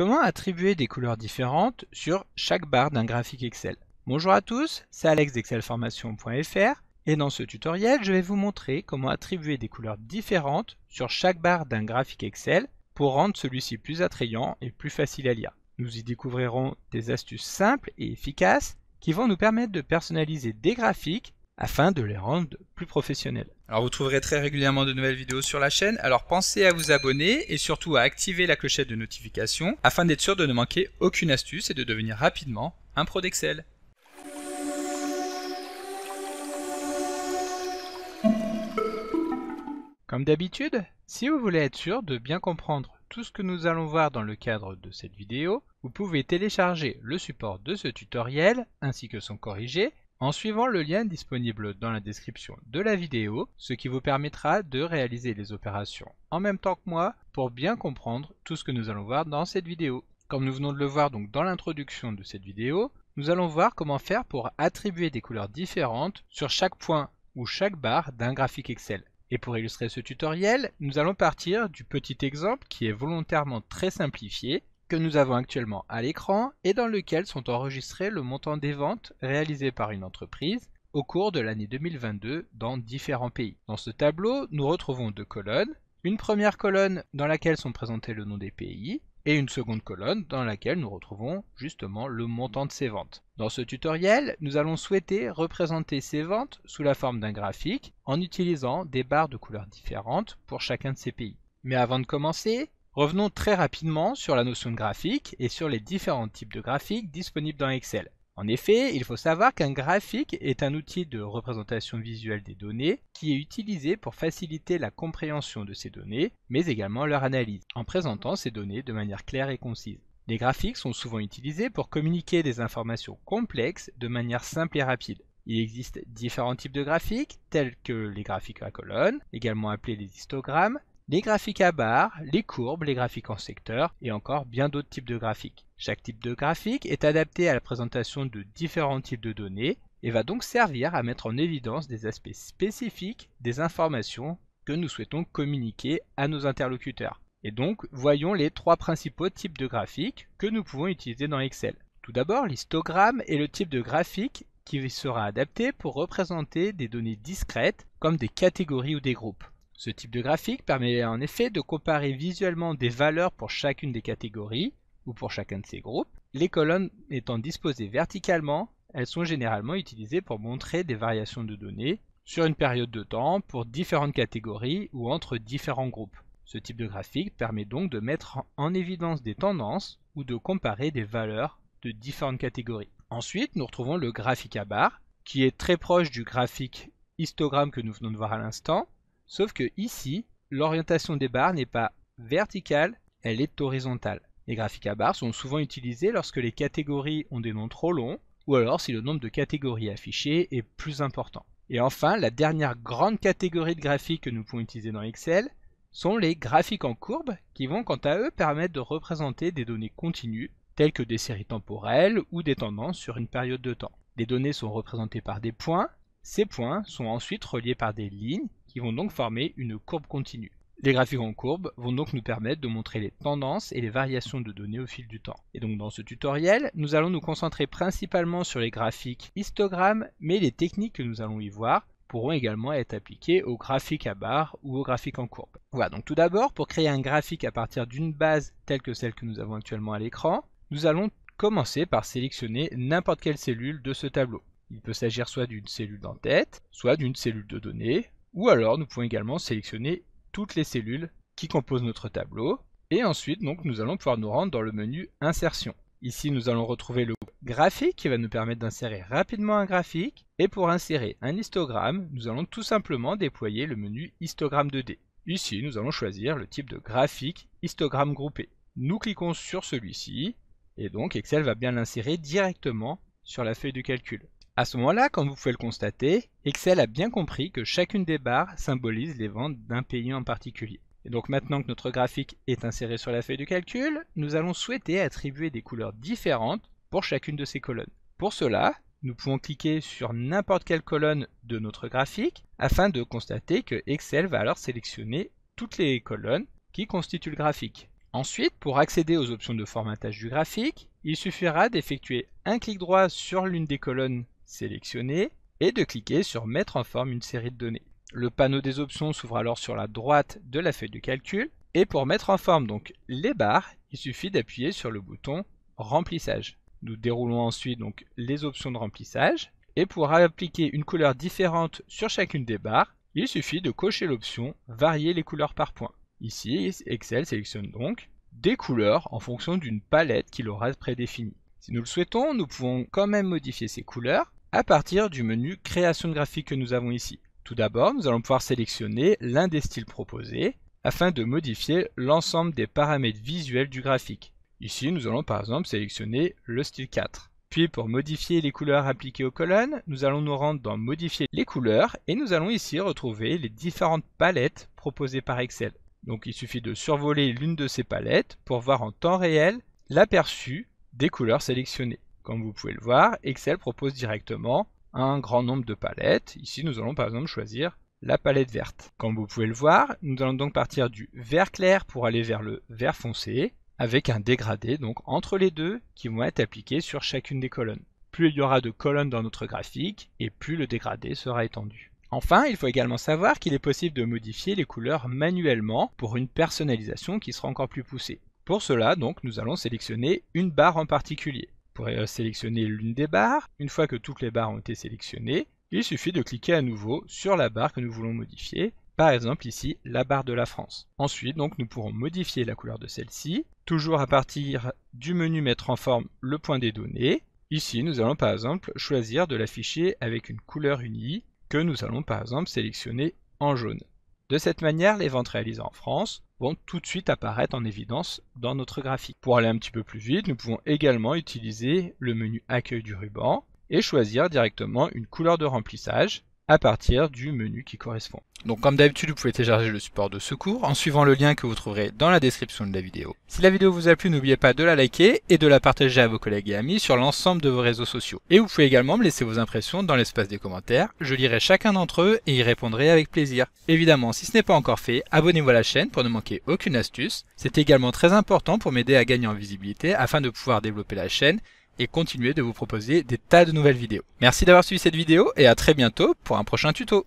Comment attribuer des couleurs différentes sur chaque barre d'un graphique Excel Bonjour à tous, c'est Alex d'excelformation.fr et dans ce tutoriel, je vais vous montrer comment attribuer des couleurs différentes sur chaque barre d'un graphique Excel pour rendre celui-ci plus attrayant et plus facile à lire. Nous y découvrirons des astuces simples et efficaces qui vont nous permettre de personnaliser des graphiques afin de les rendre plus professionnels. Alors vous trouverez très régulièrement de nouvelles vidéos sur la chaîne, alors pensez à vous abonner et surtout à activer la clochette de notification afin d'être sûr de ne manquer aucune astuce et de devenir rapidement un pro d'Excel. Comme d'habitude, si vous voulez être sûr de bien comprendre tout ce que nous allons voir dans le cadre de cette vidéo, vous pouvez télécharger le support de ce tutoriel ainsi que son corrigé en suivant le lien disponible dans la description de la vidéo, ce qui vous permettra de réaliser les opérations en même temps que moi pour bien comprendre tout ce que nous allons voir dans cette vidéo. Comme nous venons de le voir donc dans l'introduction de cette vidéo, nous allons voir comment faire pour attribuer des couleurs différentes sur chaque point ou chaque barre d'un graphique Excel. Et pour illustrer ce tutoriel, nous allons partir du petit exemple qui est volontairement très simplifié que nous avons actuellement à l'écran et dans lequel sont enregistrés le montant des ventes réalisées par une entreprise au cours de l'année 2022 dans différents pays. Dans ce tableau, nous retrouvons deux colonnes, une première colonne dans laquelle sont présentés le nom des pays et une seconde colonne dans laquelle nous retrouvons justement le montant de ces ventes. Dans ce tutoriel, nous allons souhaiter représenter ces ventes sous la forme d'un graphique en utilisant des barres de couleurs différentes pour chacun de ces pays. Mais avant de commencer, Revenons très rapidement sur la notion de graphique et sur les différents types de graphiques disponibles dans Excel. En effet, il faut savoir qu'un graphique est un outil de représentation visuelle des données qui est utilisé pour faciliter la compréhension de ces données, mais également leur analyse, en présentant ces données de manière claire et concise. Les graphiques sont souvent utilisés pour communiquer des informations complexes de manière simple et rapide. Il existe différents types de graphiques, tels que les graphiques à colonnes, également appelés les histogrammes, les graphiques à barres, les courbes, les graphiques en secteur et encore bien d'autres types de graphiques. Chaque type de graphique est adapté à la présentation de différents types de données et va donc servir à mettre en évidence des aspects spécifiques des informations que nous souhaitons communiquer à nos interlocuteurs. Et donc, voyons les trois principaux types de graphiques que nous pouvons utiliser dans Excel. Tout d'abord, l'histogramme est le type de graphique qui sera adapté pour représenter des données discrètes comme des catégories ou des groupes. Ce type de graphique permet en effet de comparer visuellement des valeurs pour chacune des catégories, ou pour chacun de ces groupes. Les colonnes étant disposées verticalement, elles sont généralement utilisées pour montrer des variations de données sur une période de temps pour différentes catégories ou entre différents groupes. Ce type de graphique permet donc de mettre en évidence des tendances ou de comparer des valeurs de différentes catégories. Ensuite, nous retrouvons le graphique à barre, qui est très proche du graphique histogramme que nous venons de voir à l'instant, Sauf que ici, l'orientation des barres n'est pas verticale, elle est horizontale. Les graphiques à barres sont souvent utilisés lorsque les catégories ont des noms trop longs, ou alors si le nombre de catégories affichées est plus important. Et enfin, la dernière grande catégorie de graphiques que nous pouvons utiliser dans Excel sont les graphiques en courbe qui vont quant à eux permettre de représenter des données continues telles que des séries temporelles ou des tendances sur une période de temps. Les données sont représentées par des points, ces points sont ensuite reliés par des lignes qui vont donc former une courbe continue. Les graphiques en courbe vont donc nous permettre de montrer les tendances et les variations de données au fil du temps. Et donc dans ce tutoriel, nous allons nous concentrer principalement sur les graphiques histogrammes, mais les techniques que nous allons y voir pourront également être appliquées aux graphiques à barres ou aux graphiques en courbe. Voilà, donc tout d'abord, pour créer un graphique à partir d'une base telle que celle que nous avons actuellement à l'écran, nous allons commencer par sélectionner n'importe quelle cellule de ce tableau. Il peut s'agir soit d'une cellule den tête, soit d'une cellule de données, ou alors nous pouvons également sélectionner toutes les cellules qui composent notre tableau. Et ensuite donc nous allons pouvoir nous rendre dans le menu insertion. Ici nous allons retrouver le graphique qui va nous permettre d'insérer rapidement un graphique. Et pour insérer un histogramme, nous allons tout simplement déployer le menu histogramme 2D. Ici nous allons choisir le type de graphique histogramme groupé. Nous cliquons sur celui-ci et donc Excel va bien l'insérer directement sur la feuille de calcul. À ce moment-là, comme vous pouvez le constater, Excel a bien compris que chacune des barres symbolise les ventes d'un pays en particulier. Et donc maintenant que notre graphique est inséré sur la feuille de calcul, nous allons souhaiter attribuer des couleurs différentes pour chacune de ces colonnes. Pour cela, nous pouvons cliquer sur n'importe quelle colonne de notre graphique afin de constater que Excel va alors sélectionner toutes les colonnes qui constituent le graphique. Ensuite, pour accéder aux options de formatage du graphique, il suffira d'effectuer un clic droit sur l'une des colonnes sélectionner et de cliquer sur Mettre en forme une série de données. Le panneau des options s'ouvre alors sur la droite de la feuille de calcul et pour mettre en forme donc les barres, il suffit d'appuyer sur le bouton Remplissage. Nous déroulons ensuite donc les options de remplissage et pour appliquer une couleur différente sur chacune des barres, il suffit de cocher l'option Varier les couleurs par point ». Ici, Excel sélectionne donc des couleurs en fonction d'une palette qu'il aura prédéfinie. Si nous le souhaitons, nous pouvons quand même modifier ces couleurs à partir du menu création de graphique que nous avons ici. Tout d'abord, nous allons pouvoir sélectionner l'un des styles proposés afin de modifier l'ensemble des paramètres visuels du graphique. Ici, nous allons par exemple sélectionner le style 4. Puis pour modifier les couleurs appliquées aux colonnes, nous allons nous rendre dans Modifier les couleurs et nous allons ici retrouver les différentes palettes proposées par Excel. Donc il suffit de survoler l'une de ces palettes pour voir en temps réel l'aperçu des couleurs sélectionnées. Comme vous pouvez le voir, Excel propose directement un grand nombre de palettes. Ici, nous allons par exemple choisir la palette verte. Comme vous pouvez le voir, nous allons donc partir du vert clair pour aller vers le vert foncé, avec un dégradé donc entre les deux qui vont être appliqués sur chacune des colonnes. Plus il y aura de colonnes dans notre graphique, et plus le dégradé sera étendu. Enfin, il faut également savoir qu'il est possible de modifier les couleurs manuellement pour une personnalisation qui sera encore plus poussée. Pour cela, donc, nous allons sélectionner une barre en particulier. Euh, sélectionner l'une des barres. Une fois que toutes les barres ont été sélectionnées, il suffit de cliquer à nouveau sur la barre que nous voulons modifier, par exemple ici la barre de la France. Ensuite donc nous pourrons modifier la couleur de celle-ci, toujours à partir du menu mettre en forme le point des données. Ici nous allons par exemple choisir de l'afficher avec une couleur unie que nous allons par exemple sélectionner en jaune. De cette manière, les ventes réalisées en France vont tout de suite apparaître en évidence dans notre graphique. Pour aller un petit peu plus vite, nous pouvons également utiliser le menu accueil du ruban et choisir directement une couleur de remplissage à partir du menu qui correspond. Donc comme d'habitude, vous pouvez télécharger le support de secours en suivant le lien que vous trouverez dans la description de la vidéo. Si la vidéo vous a plu, n'oubliez pas de la liker et de la partager à vos collègues et amis sur l'ensemble de vos réseaux sociaux. Et vous pouvez également me laisser vos impressions dans l'espace des commentaires, je lirai chacun d'entre eux et y répondrai avec plaisir. Évidemment, si ce n'est pas encore fait, abonnez-vous à la chaîne pour ne manquer aucune astuce. C'est également très important pour m'aider à gagner en visibilité afin de pouvoir développer la chaîne et continuer de vous proposer des tas de nouvelles vidéos. Merci d'avoir suivi cette vidéo et à très bientôt pour un prochain tuto.